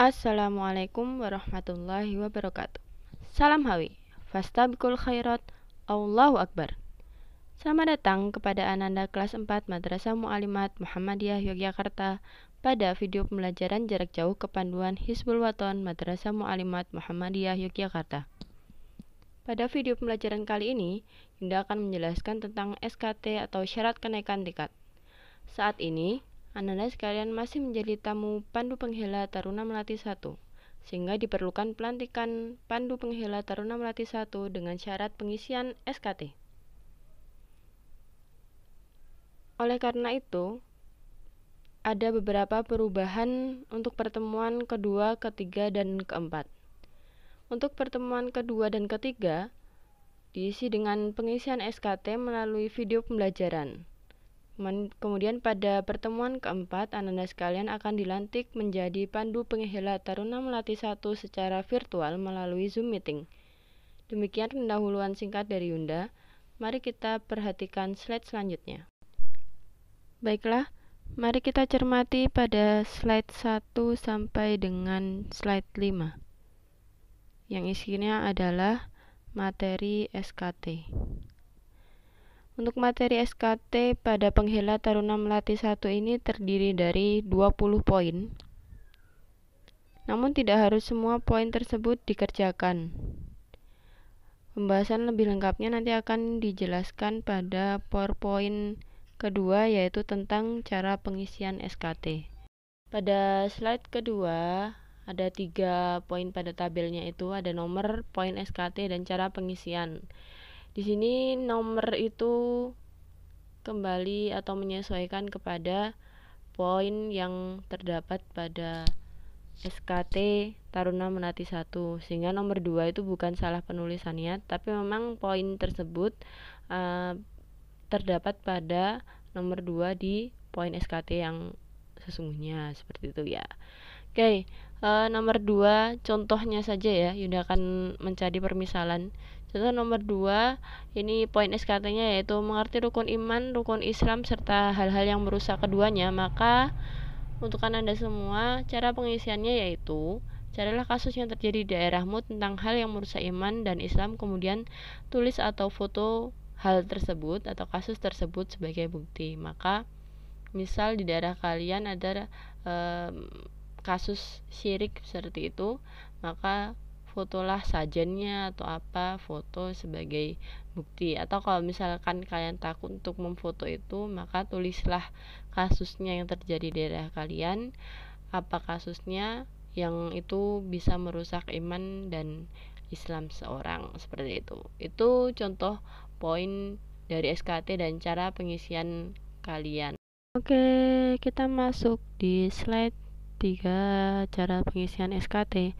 Assalamualaikum warahmatullahi wabarakatuh. Salam Hawi. Fastabikul khairat. Allahu Akbar. Selamat datang kepada ananda kelas 4 Madrasah Mu'alimat Muhammadiyah Yogyakarta pada video pembelajaran jarak jauh kepanduan Hizbul Waton Madrasah Mu'alimat Muhammadiyah Yogyakarta. Pada video pembelajaran kali ini, Yunda akan menjelaskan tentang SKT atau syarat kenaikan tingkat. Saat ini, Ananda sekalian masih menjadi tamu pandu penghela Taruna Melati 1, sehingga diperlukan pelantikan pandu penghela Taruna Melati 1 dengan syarat pengisian SKT. Oleh karena itu, ada beberapa perubahan untuk pertemuan kedua, ketiga, dan keempat. Untuk pertemuan kedua dan ketiga, diisi dengan pengisian SKT melalui video pembelajaran kemudian pada pertemuan keempat, Ananda sekalian akan dilantik menjadi pandu penghela Taruna Melati satu secara virtual melalui Zoom meeting. Demikian pendahuluan singkat dari Yunda. Mari kita perhatikan slide selanjutnya. Baiklah, mari kita cermati pada slide 1 sampai dengan slide 5. Yang isinya adalah materi SKT. Untuk materi SKT pada Penghela Taruna Melati 1 ini terdiri dari 20 poin. Namun tidak harus semua poin tersebut dikerjakan. Pembahasan lebih lengkapnya nanti akan dijelaskan pada PowerPoint kedua yaitu tentang cara pengisian SKT. Pada slide kedua ada tiga poin pada tabelnya itu ada nomor, poin SKT, dan cara pengisian. Di sini nomor itu kembali atau menyesuaikan kepada poin yang terdapat pada SKT Taruna Menati 1 sehingga nomor 2 itu bukan salah penulisannya tapi memang poin tersebut uh, terdapat pada nomor 2 di poin SKT yang sesungguhnya seperti itu ya oke okay, uh, eh, nomor 2 contohnya saja ya Yunda akan mencari permisalan Contoh nomor dua, ini poin SKT-nya yaitu mengerti rukun iman, rukun Islam, serta hal-hal yang merusak keduanya. Maka untuk Anda semua, cara pengisiannya yaitu carilah kasus yang terjadi di daerahmu tentang hal yang merusak iman dan Islam, kemudian tulis atau foto hal tersebut atau kasus tersebut sebagai bukti. Maka misal di daerah kalian ada um, kasus syirik seperti itu, maka fotolah sajennya atau apa foto sebagai bukti atau kalau misalkan kalian takut untuk memfoto itu maka tulislah kasusnya yang terjadi di daerah kalian apa kasusnya yang itu bisa merusak iman dan Islam seorang seperti itu itu contoh poin dari SKT dan cara pengisian kalian Oke, kita masuk di slide 3 cara pengisian SKT.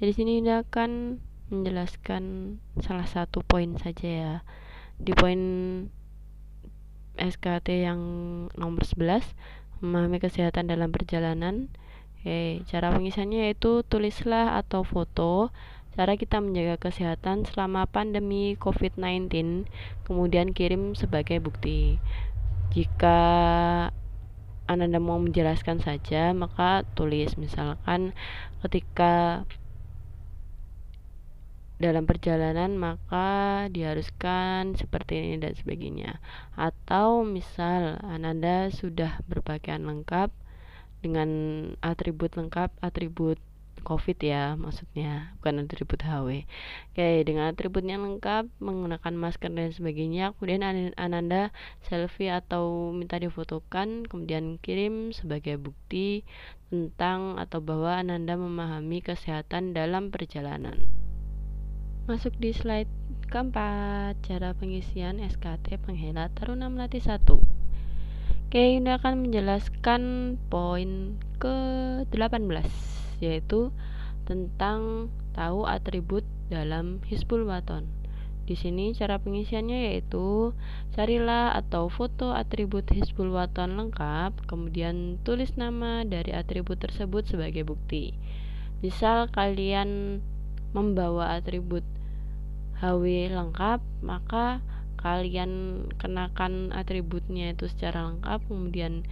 Jadi sini Yuda akan menjelaskan salah satu poin saja ya. Di poin SKT yang nomor 11 memahami kesehatan dalam perjalanan. Eh, cara pengisiannya yaitu tulislah atau foto cara kita menjaga kesehatan selama pandemi COVID-19, kemudian kirim sebagai bukti. Jika Anda mau menjelaskan saja, maka tulis misalkan ketika dalam perjalanan maka diharuskan seperti ini dan sebagainya. Atau misal Ananda sudah berpakaian lengkap dengan atribut lengkap, atribut COVID ya maksudnya, bukan atribut HW. Oke, dengan atributnya lengkap menggunakan masker dan sebagainya, kemudian Ananda selfie atau minta difotokan, kemudian kirim sebagai bukti tentang atau bahwa Ananda memahami kesehatan dalam perjalanan. Masuk di slide keempat, cara pengisian SKT penghela Taruna Melati 1. Oke, ini akan menjelaskan poin ke-18 yaitu tentang tahu atribut dalam Hizbul Waton. Di sini cara pengisiannya yaitu carilah atau foto atribut Hizbul Waton lengkap, kemudian tulis nama dari atribut tersebut sebagai bukti. Misal kalian membawa atribut HW lengkap maka kalian kenakan atributnya itu secara lengkap kemudian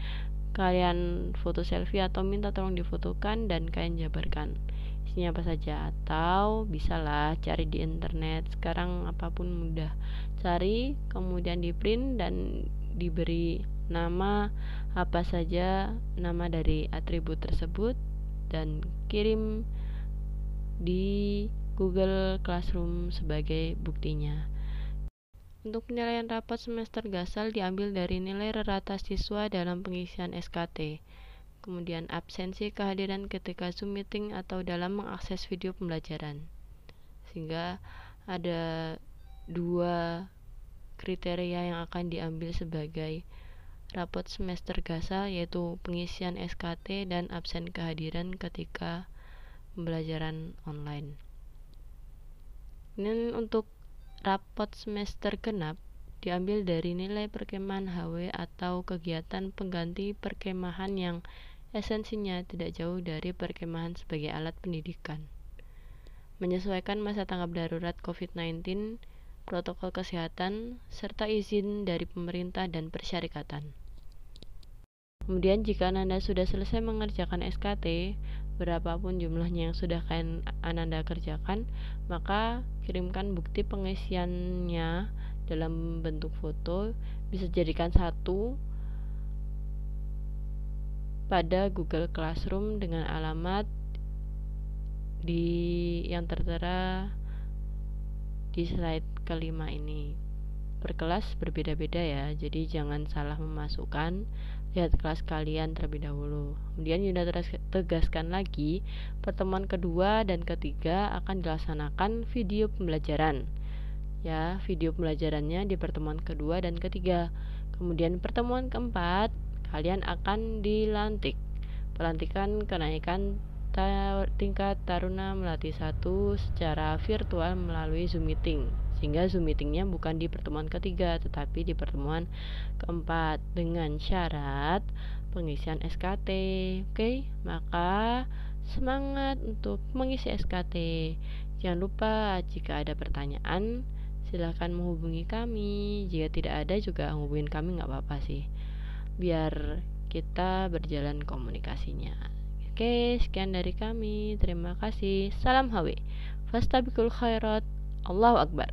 kalian foto selfie atau minta tolong difotokan dan kalian jabarkan isinya apa saja atau bisalah cari di internet sekarang apapun mudah cari kemudian di print dan diberi nama apa saja nama dari atribut tersebut dan kirim di Google Classroom sebagai buktinya. Untuk penilaian rapat semester gasal diambil dari nilai rata siswa dalam pengisian SKT, kemudian absensi kehadiran ketika Zoom meeting atau dalam mengakses video pembelajaran. Sehingga ada dua kriteria yang akan diambil sebagai rapat semester gasal yaitu pengisian SKT dan absen kehadiran ketika pembelajaran online. Dan untuk rapot semester genap diambil dari nilai perkemahan HW atau kegiatan pengganti perkemahan yang esensinya tidak jauh dari perkemahan sebagai alat pendidikan. Menyesuaikan masa tanggap darurat COVID-19, protokol kesehatan, serta izin dari pemerintah dan persyarikatan. Kemudian jika Anda sudah selesai mengerjakan SKT, berapapun jumlahnya yang sudah kalian ananda kerjakan maka kirimkan bukti pengisiannya dalam bentuk foto bisa jadikan satu pada Google Classroom dengan alamat di yang tertera di slide kelima ini per kelas berbeda-beda ya jadi jangan salah memasukkan lihat ya, kelas kalian terlebih dahulu. Kemudian Yunda tegaskan lagi, pertemuan kedua dan ketiga akan dilaksanakan video pembelajaran. Ya, video pembelajarannya di pertemuan kedua dan ketiga. Kemudian pertemuan keempat, kalian akan dilantik. Pelantikan kenaikan tingkat Taruna Melati satu secara virtual melalui Zoom meeting sehingga Zoom meetingnya bukan di pertemuan ketiga tetapi di pertemuan keempat dengan syarat pengisian SKT. Oke, maka semangat untuk mengisi SKT. Jangan lupa jika ada pertanyaan silahkan menghubungi kami. Jika tidak ada juga hubungin kami nggak apa-apa sih. Biar kita berjalan komunikasinya. Oke, sekian dari kami. Terima kasih. Salam HW. Fastabikul khairat. Allahu Akbar.